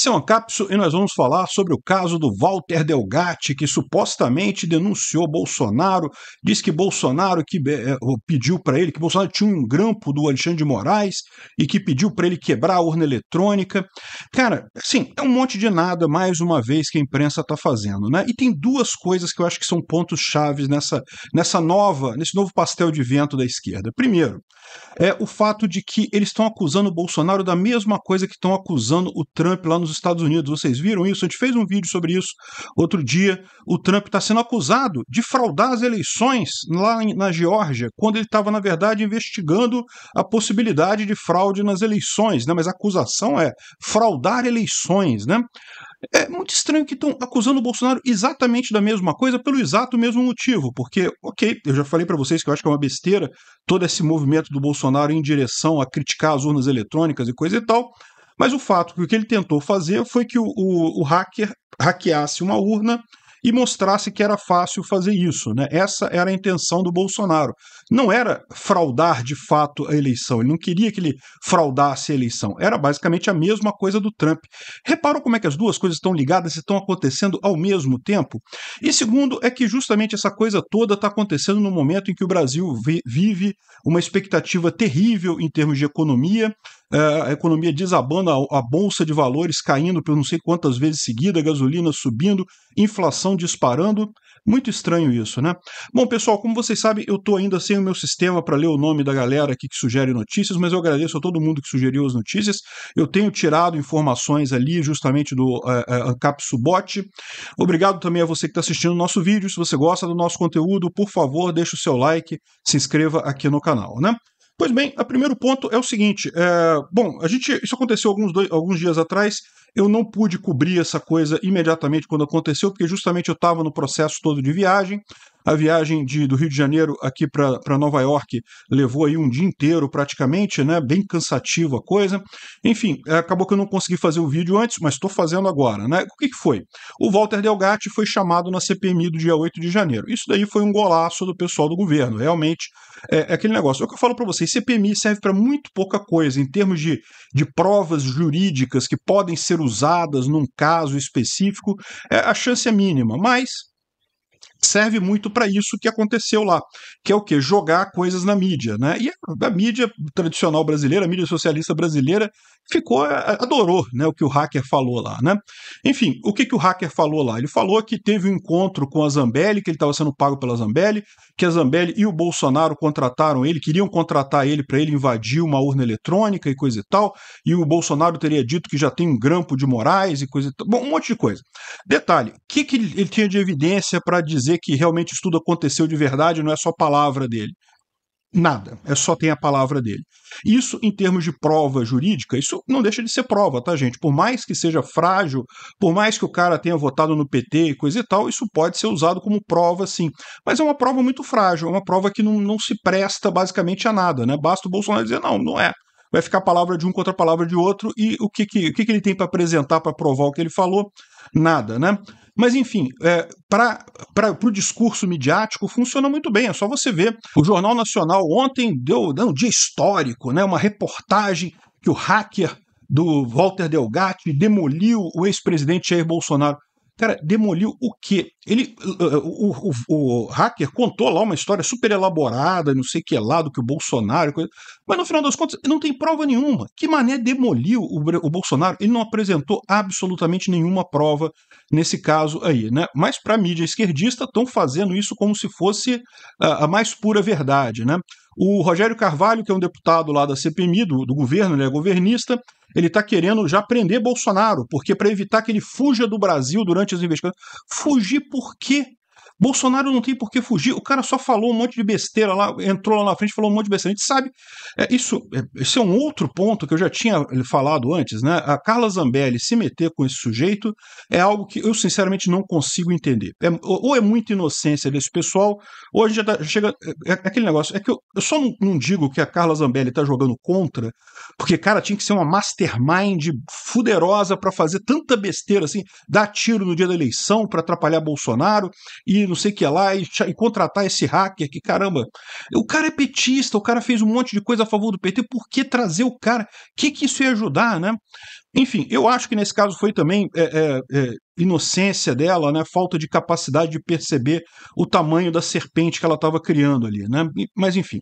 Esse é uma cápsula e nós vamos falar sobre o caso do Walter Delgatti, que supostamente denunciou Bolsonaro, diz que Bolsonaro que, é, pediu para ele, que Bolsonaro tinha um grampo do Alexandre de Moraes e que pediu para ele quebrar a urna eletrônica. Cara, assim, é um monte de nada, mais uma vez, que a imprensa está fazendo, né? E tem duas coisas que eu acho que são pontos chaves nessa, nessa nova, nesse novo pastel de vento da esquerda. Primeiro, é o fato de que eles estão acusando o Bolsonaro da mesma coisa que estão acusando o Trump lá nos nos Estados Unidos. Vocês viram isso? A gente fez um vídeo sobre isso outro dia. O Trump está sendo acusado de fraudar as eleições lá na Geórgia, quando ele estava, na verdade, investigando a possibilidade de fraude nas eleições. Né? Mas a acusação é fraudar eleições. Né? É muito estranho que estão acusando o Bolsonaro exatamente da mesma coisa pelo exato mesmo motivo, porque, ok, eu já falei para vocês que eu acho que é uma besteira todo esse movimento do Bolsonaro em direção a criticar as urnas eletrônicas e coisa e tal, mas o fato que o que ele tentou fazer foi que o, o, o hacker hackeasse uma urna e mostrasse que era fácil fazer isso. Né? Essa era a intenção do Bolsonaro. Não era fraudar de fato a eleição, ele não queria que ele fraudasse a eleição. Era basicamente a mesma coisa do Trump. Reparam como é que as duas coisas estão ligadas e estão acontecendo ao mesmo tempo? E segundo, é que justamente essa coisa toda está acontecendo no momento em que o Brasil vive uma expectativa terrível em termos de economia, eh, a economia desabando, a bolsa de valores caindo por não sei quantas vezes seguida, a gasolina subindo, inflação disparando. Muito estranho isso, né? Bom, pessoal, como vocês sabem, eu estou ainda sem o meu sistema para ler o nome da galera aqui que sugere notícias, mas eu agradeço a todo mundo que sugeriu as notícias. Eu tenho tirado informações ali justamente do uh, eh, uh, eh, Cap Subot. Obrigado também a você que está assistindo o nosso vídeo. Se você gosta do nosso conteúdo, por favor, deixe o seu like, se inscreva aqui no canal, né? Pois bem, o primeiro ponto é o seguinte: é, bom, a gente. Isso aconteceu alguns, dois, alguns dias atrás. Eu não pude cobrir essa coisa imediatamente quando aconteceu, porque justamente eu estava no processo todo de viagem. A viagem de, do Rio de Janeiro aqui para Nova York levou aí um dia inteiro praticamente, né? Bem cansativo a coisa. Enfim, é, acabou que eu não consegui fazer o vídeo antes, mas estou fazendo agora, né? O que, que foi? O Walter Delgatti foi chamado na CPMI do dia 8 de janeiro. Isso daí foi um golaço do pessoal do governo, realmente é, é aquele negócio. É o que eu falo para vocês, CPMI serve para muito pouca coisa em termos de, de provas jurídicas que podem ser usadas num caso específico, é, a chance é mínima, mas serve muito para isso que aconteceu lá, que é o que jogar coisas na mídia, né? E a, mídia tradicional brasileira, a mídia socialista brasileira, ficou eh, eh, adorou, né, o que o hacker falou lá, né? Enfim, o que que o hacker falou lá? Ele falou que teve um encontro com a Zambelli, que ele estava sendo pago pela Zambelli, que a Zambelli e o Bolsonaro contrataram ele, queriam contratar ele para ele invadir uma urna eletrônica e coisa e tal, e o Bolsonaro teria dito que já tem um grampo de Moraes e coisa e tal, bom, um monte de coisa. Detalhe, o que que ele tinha de evidência para dizer dizer que realmente isso tudo aconteceu de verdade, não é só a palavra dele. Nada, é só tem a palavra dele. Isso, em termos de prova jurídica, isso não deixa de ser prova, tá, gente? Por mais que seja frágil, por mais que o cara tenha votado no PT e coisa e tal, isso pode ser usado como prova, sim. Mas é uma prova muito frágil, é uma prova que não, não se presta basicamente a nada, né? Basta o Bolsonaro dizer, não, não é. Vai ficar a palavra de um contra a palavra de outro, e o que, que, o que, que ele tem para apresentar para provar o que ele falou? Nada, né? Mas, enfim, é, para o discurso midiático funciona muito bem, é só você ver. O Jornal Nacional ontem deu, deu né, um dia histórico, né, uma reportagem que o hacker do Walter Delgatti demoliu o ex-presidente Jair Bolsonaro. Cara, demoliu o quê? Ele, o, eh, eh, o, o, o hacker contou lá uma história super elaborada, não sei que lá, do que o Bolsonaro, coisa, mas no final das contas não tem prova nenhuma. Que mané demoliu o, o Bolsonaro? Ele não apresentou absolutamente nenhuma prova nesse caso aí, né? Mas para a mídia esquerdista estão fazendo isso como se fosse a, a mais pura verdade, né? O Rogério Carvalho, que é um deputado lá da CPMI, do, do governo, ele é governista, ele está querendo já prender Bolsonaro, porque para evitar que ele fuja do Brasil durante as investigações. Fugir por quê? Bolsonaro não tem por que fugir, o cara só falou um monte de besteira lá, entrou lá na frente falou um monte de besteira. A gente sabe, é, isso, é, esse é um outro ponto que eu já tinha falado antes, né? A Carla Zambelli se meter com esse sujeito é algo que eu sinceramente não consigo entender. É, ou é muita inocência desse pessoal, ou a gente já, tá, já chega. É, é, aquele negócio, é que eu, eu só não, não, digo que a Carla Zambelli tá jogando contra, porque, cara, tinha que ser uma mastermind fuderosa para fazer tanta besteira assim, dar tiro no dia da eleição para atrapalhar Bolsonaro e não sei o que lá, e, e, contratar esse hacker que, caramba, o cara é petista, o cara fez um monte de coisa a favor do PT, por que trazer o cara? O que, que isso ia ajudar, né? Enfim, eu acho que nesse caso foi também é, é, é, inocência dela, né? Falta de capacidade de perceber o tamanho da serpente que ela estava criando ali, né? Mas enfim,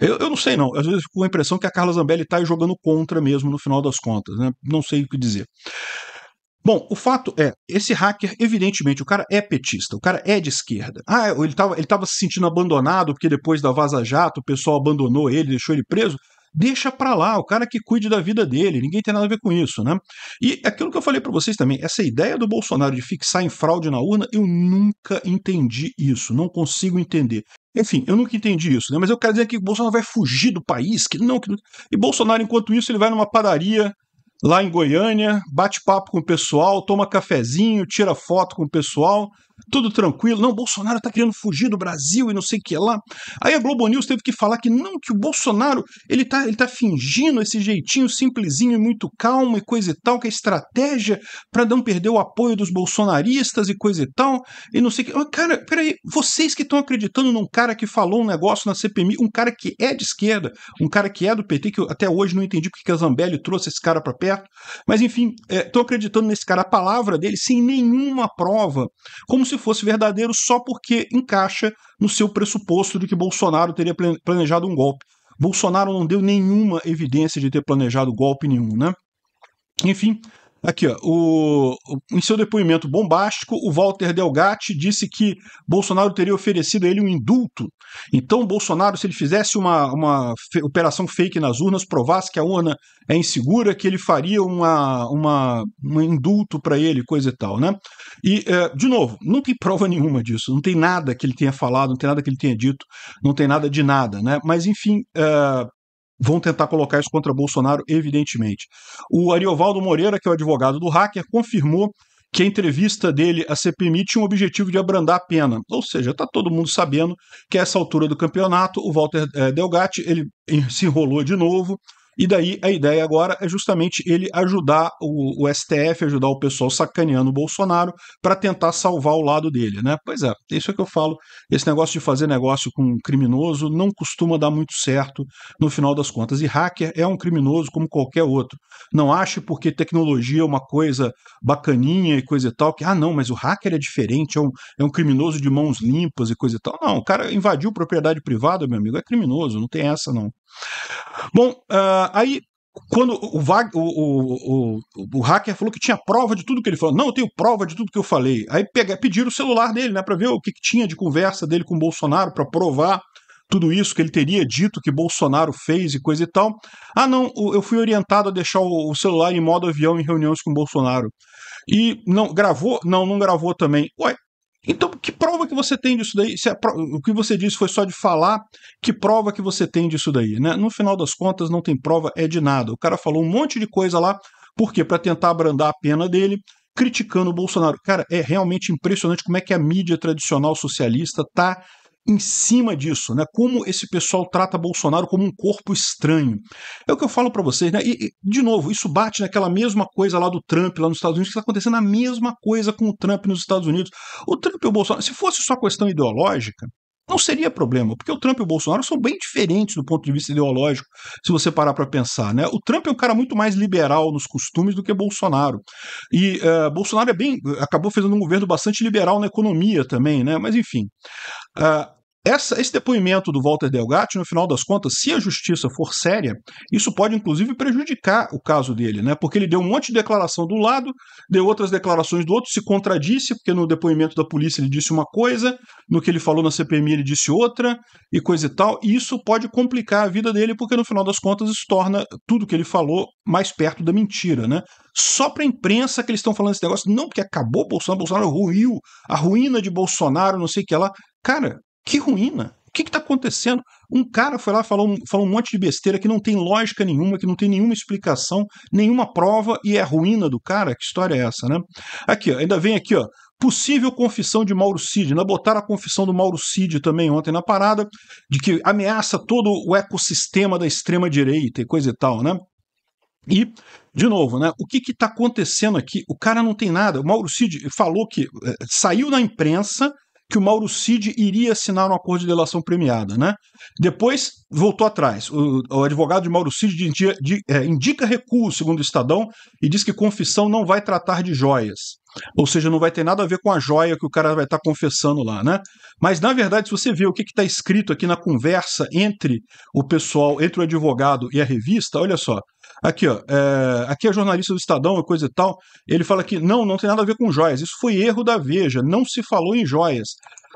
eu, eu não sei não. Às vezes fico com a impressão que a Carla Zambelli está jogando contra mesmo no final das contas, né? Não sei o que dizer. Bom, o fato é, esse hacker, evidentemente, o cara é petista, o cara é de esquerda. Ah, ele estava ele tava se sentindo abandonado porque depois da Vaza Jato o pessoal abandonou ele, deixou ele preso. Deixa pra lá, o cara que cuide da vida dele, ninguém tem nada a ver com isso, né? E aquilo que eu falei para vocês também, essa ideia do Bolsonaro de fixar em fraude na urna, eu nunca entendi isso, não consigo entender. Enfim, eu nunca entendi isso, né? Mas eu quero dizer que o Bolsonaro vai fugir do país, que não, que não. E Bolsonaro, enquanto isso, ele vai numa padaria lá em Goiânia, bate papo com o pessoal, toma cafezinho, tira foto com o pessoal, tudo tranquilo. Não, Bolsonaro está querendo fugir do Brasil e não sei o que lá. Aí a Globo News teve que falar que não, que o Bolsonaro ele tá, ele tá fingindo esse jeitinho simplesinho e muito calmo e coisa e tal, que é estratégia para não perder o apoio dos bolsonaristas e coisa e tal, e não sei o que. Cara, peraí, vocês que estão acreditando num cara que falou um negócio na CPMI, um cara que é de esquerda, um cara que é do PT, que eu até hoje não entendi porque que a Zambelli trouxe esse cara para perto, mas enfim, estou é, acreditando nesse cara, a palavra dele sem nenhuma prova, como se fosse verdadeiro só porque encaixa no seu pressuposto de que Bolsonaro teria planejado um golpe. Bolsonaro não deu nenhuma evidência de ter planejado golpe nenhum, né? Enfim, Aqui, ó, o, em seu depoimento bombástico, o Walter Delgatti disse que Bolsonaro teria oferecido a ele um indulto. Então, Bolsonaro, se ele fizesse uma, uma operação fake nas urnas, provasse que a urna é insegura, que ele faria uma, uma, um indulto para ele, coisa e tal, né? E, é, de novo, não tem prova nenhuma disso, não tem nada que ele tenha falado, não tem nada que ele tenha dito, não tem nada de nada, né? Mas, enfim, é, vão tentar colocar isso contra Bolsonaro, evidentemente. O Ariovaldo Moreira, que é o advogado do hacker, confirmou que a entrevista dele à CPMI tinha o objetivo de abrandar a pena. Ou seja, está todo mundo sabendo que a essa altura do campeonato, o Walter eh, Delgatti ele se enrolou de novo, e daí a ideia agora é justamente ele ajudar o, o STF, ajudar o pessoal sacaneando o Bolsonaro para tentar salvar o lado dele, né? Pois é, é isso é que eu falo. Esse negócio de fazer negócio com um criminoso não costuma dar muito certo no final das contas. E hacker é um criminoso como qualquer outro. Não ache porque tecnologia é uma coisa bacaninha e coisa e tal, que, ah, não, mas o hacker é diferente, é um, é um criminoso de mãos limpas e coisa e tal. Não, o cara invadiu propriedade privada, meu amigo, é criminoso, não tem essa não. Bom, uh, aí quando o, vag o, o, o, hacker falou que tinha prova de tudo que ele falou. Não, eu tenho prova de tudo que eu falei. Aí pega, pediram o celular dele, né, para ver o que, que, tinha de conversa dele com o Bolsonaro, para provar tudo isso que ele teria dito que Bolsonaro fez e coisa e tal. Ah, não, eu fui orientado a deixar o, celular em modo avião em reuniões com Bolsonaro. E não, gravou? Não, não gravou também. Ué, então, que prova que você tem disso daí? Se o que você disse foi só de falar, que prova que você tem disso daí? Né? No final das contas, não tem prova é de nada. O cara falou um monte de coisa lá, por quê? Para tentar abrandar a pena dele, criticando o Bolsonaro. Cara, é realmente impressionante como é que a mídia tradicional socialista está em cima disso, né? Como esse pessoal trata Bolsonaro como um corpo estranho. É o que eu falo para vocês, né? E, de novo, isso bate naquela mesma coisa lá do Trump lá nos Estados Unidos, que está acontecendo a mesma coisa com o Trump nos Estados Unidos. O Trump e o Bolsonaro, se fosse só questão ideológica, não seria problema, porque o Trump e o Bolsonaro são bem diferentes do ponto de vista ideológico, se você parar para pensar. Né? O Trump é um cara muito mais liberal nos costumes do que Bolsonaro. E uh, Bolsonaro é bem. acabou fazendo um governo bastante liberal na economia também, né? Mas enfim. Uh, essa, esse depoimento do Walter Delgatti, no final das contas, se a justiça for séria, isso pode inclusive prejudicar o caso dele, né? Porque ele deu um monte de declaração do lado, deu outras declarações do outro, se contradisse, porque no depoimento da polícia ele disse uma coisa, no que ele falou na CPMI ele disse outra, e coisa e tal. E isso pode complicar a vida dele, porque no final das contas isso torna tudo que ele falou mais perto da mentira, né? Só para a imprensa que eles estão falando esse negócio, não porque acabou Bolsonaro, Bolsonaro ruiu, a ruína de Bolsonaro, não sei o que lá. Cara, que ruína! O que está acontecendo? Um cara foi lá falou, falou um monte de besteira que não tem lógica nenhuma, que não tem nenhuma explicação, nenhuma prova e é a ruína do cara. Que história é essa, né? Aqui, ó, ainda vem aqui, ó. Possível confissão de Mauro Cid. Né? Botaram a confissão do Mauro Cid também ontem na parada, de que ameaça todo o ecossistema da extrema-direita e coisa e tal, né? E, de novo, né, o que está acontecendo aqui? O cara não tem nada. O Mauro Cid falou que é, saiu na imprensa que o Mauro Cid iria assinar um acordo de delação premiada, né? Depois voltou atrás. O, o advogado de Mauro Cid de, é, indica recuo, segundo o Estadão, e diz que confissão não vai tratar de joias. Ou seja, não vai ter nada a ver com a joia que o cara vai estar tá confessando lá, né? Mas, na verdade, se você vê o que está escrito aqui na conversa entre o pessoal, entre o advogado e a revista, olha só. Aqui, ó, é, aqui é jornalista do Estadão, coisa e tal. Ele fala que não, não tem nada a ver com joias. Isso foi erro da Veja, não se falou em joias.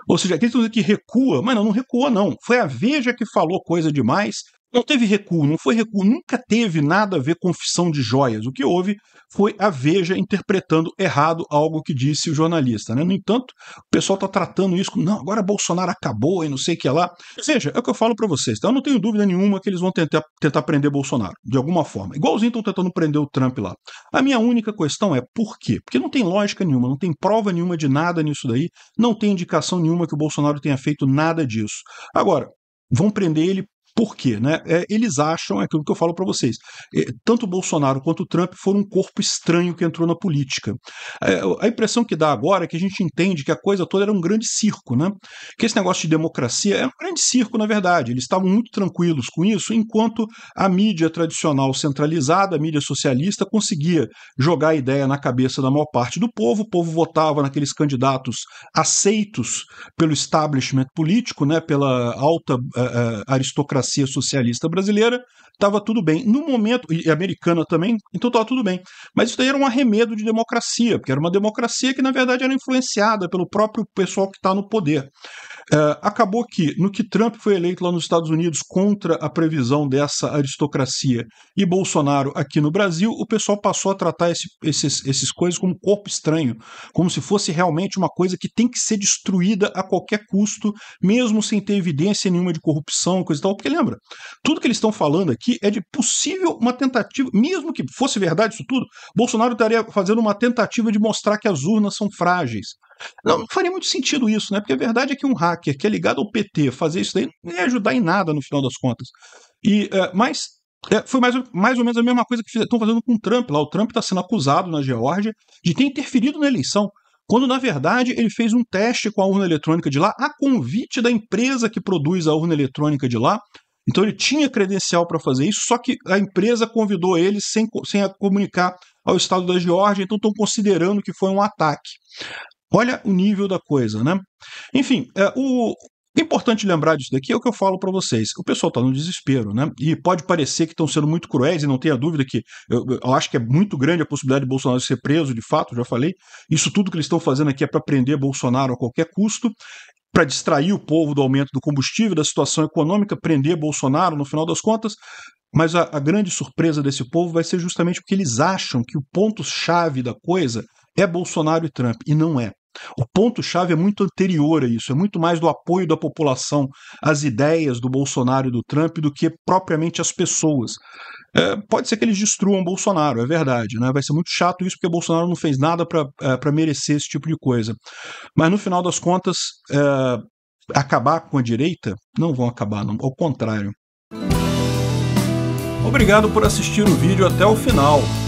Ou seja, aqueles que recua, mas não, não recua, não. Foi a Veja que falou coisa demais não teve recuo, não foi recuo, nunca teve nada a ver com confissão de joias. O que houve foi a Veja interpretando errado algo que disse o jornalista. Né? No entanto, o pessoal está tratando isso como, não, agora Bolsonaro acabou e não sei o que lá. Veja, é o que eu falo para vocês, tá? eu não tenho dúvida nenhuma que eles vão tentar, tentar prender Bolsonaro, de alguma forma. Igualzinho estão tentando prender o Trump lá. A minha única questão é por quê? Porque não tem lógica nenhuma, não tem prova nenhuma de nada nisso daí, não tem indicação nenhuma que o Bolsonaro tenha feito nada disso. Agora, vão prender ele por quê? Né? É, eles acham, é aquilo que eu falo para vocês, é, tanto Bolsonaro quanto Trump foram um corpo estranho que entrou na política. É, a impressão que dá agora é que a gente entende que a coisa toda era um grande circo, né? que esse negócio de democracia era é um grande circo, na verdade. Eles estavam muito tranquilos com isso, enquanto a mídia tradicional centralizada, a mídia socialista, conseguia jogar a ideia na cabeça da maior parte do povo, o povo votava naqueles candidatos aceitos pelo establishment político, né? pela alta uh, uh, aristocracia democracia socialista brasileira, estava tudo bem. No momento, e americana também, então estava tudo bem. Mas isso daí era um arremedo de democracia, porque era uma democracia que, na verdade, era influenciada pelo próprio pessoal que está no poder. Uh, acabou que, no que Trump foi eleito lá nos Estados Unidos contra a previsão dessa aristocracia e Bolsonaro aqui no Brasil, o pessoal passou a tratar esse, esses, esses coisas como corpo estranho, como se fosse realmente uma coisa que tem que ser destruída a qualquer custo, mesmo sem ter evidência nenhuma de corrupção, coisa e tal. Porque lembra, tudo que eles estão falando aqui é de possível uma tentativa, mesmo que fosse verdade isso tudo, Bolsonaro estaria fazendo uma tentativa de mostrar que as urnas são frágeis não, não, faria muito sentido isso, né? Porque a verdade é que um hacker que é ligado ao PT fazer isso daí não ia ajudar em nada no final das contas. E, é, mas é, foi mais, mais ou menos a mesma coisa que estão fazendo com o Trump lá. O Trump está sendo acusado na Geórgia de ter interferido na eleição, quando na verdade ele fez um teste com a urna eletrônica de lá, a convite da empresa que produz a urna eletrônica de lá. Então ele tinha credencial para fazer isso, só que a empresa convidou ele sem, sem comunicar ao estado da Geórgia, então estão considerando que foi um ataque. Olha o nível da coisa, né? Enfim, é, o, Importante lembrar disso daqui é o que eu falo para vocês. O pessoal está no desespero, né? E pode parecer que estão sendo muito cruéis, e não tenha dúvida que eu, eu, acho que é muito grande a possibilidade de Bolsonaro ser preso, de fato, já falei. Isso tudo que eles estão fazendo aqui é para prender Bolsonaro a qualquer custo, para distrair o povo do aumento do combustível, da situação econômica, prender Bolsonaro no final das contas. Mas a, a grande surpresa desse povo vai ser justamente porque eles acham que o ponto-chave da coisa é Bolsonaro e Trump, e não é. O ponto-chave é muito anterior a isso, é muito mais do apoio da população às ideias do Bolsonaro e do Trump do que propriamente as pessoas. É, pode ser que eles destruam Bolsonaro, é verdade, né? vai ser muito chato isso porque o Bolsonaro não fez nada para é, merecer esse tipo de coisa. Mas no final das contas, é, acabar com a direita? Não vão acabar, não, ao contrário. Obrigado por assistir o vídeo até o final.